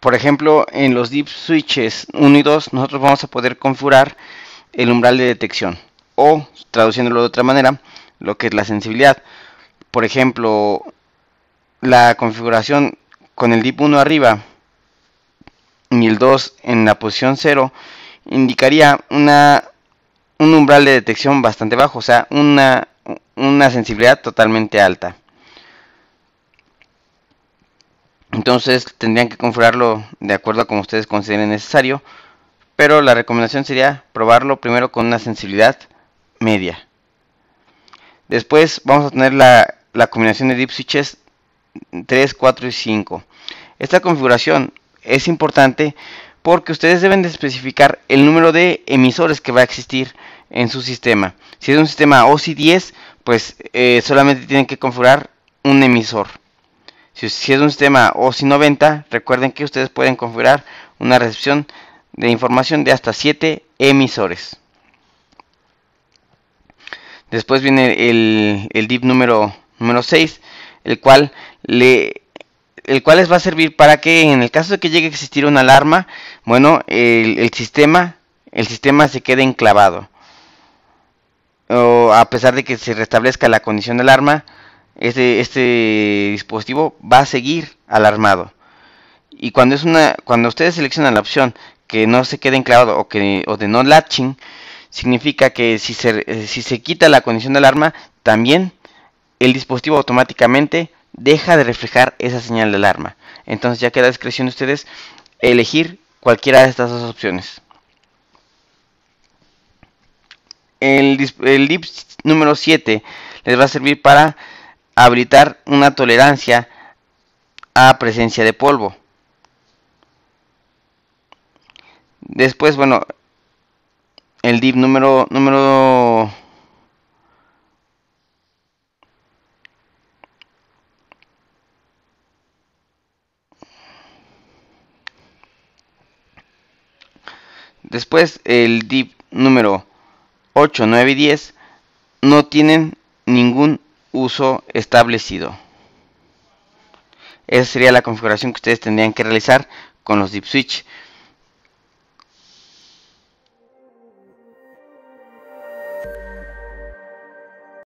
Por ejemplo, en los DIP switches 1 y 2 nosotros vamos a poder configurar el umbral de detección o, traduciéndolo de otra manera, lo que es la sensibilidad. Por ejemplo, la configuración con el DIP 1 arriba y el 2 en la posición 0, indicaría un umbral de detección bastante bajo, o sea, una, sensibilidad totalmente alta. Entonces tendrían que configurarlo de acuerdo a como ustedes consideren necesario, pero la recomendación sería probarlo primero con una sensibilidad media. Después vamos a tener la, combinación de deep switches 3, 4 y 5. Esta configuración es importante porque ustedes deben de especificar el número de emisores que va a existir en su sistema. Si es un sistema OSI 10, pues eh, solamente tienen que configurar un emisor. Si, es un sistema OSI 90, recuerden que ustedes pueden configurar una recepción de información de hasta 7 emisores. Después viene el, DIP número, número 6, el cual le el cual les va a servir para que en el caso de que llegue a existir una alarma, bueno, el, sistema el sistema se quede enclavado. O a pesar de que se restablezca la condición de alarma, este, este dispositivo va a seguir alarmado. Y cuando es una cuando ustedes seleccionan la opción que no se quede enclavado o que de no latching, significa que si se, si se quita la condición de alarma, también el dispositivo automáticamente deja de reflejar esa señal de alarma. Entonces ya queda a discreción de ustedes elegir cualquiera de estas dos opciones. El, el número 7 les va a servir para habilitar una tolerancia a presencia de polvo. Después, bueno, el DIP número, número Después el DIP número 8, 9 y 10 no tienen ningún uso establecido. Esa sería la configuración que ustedes tendrían que realizar con los DIP switch.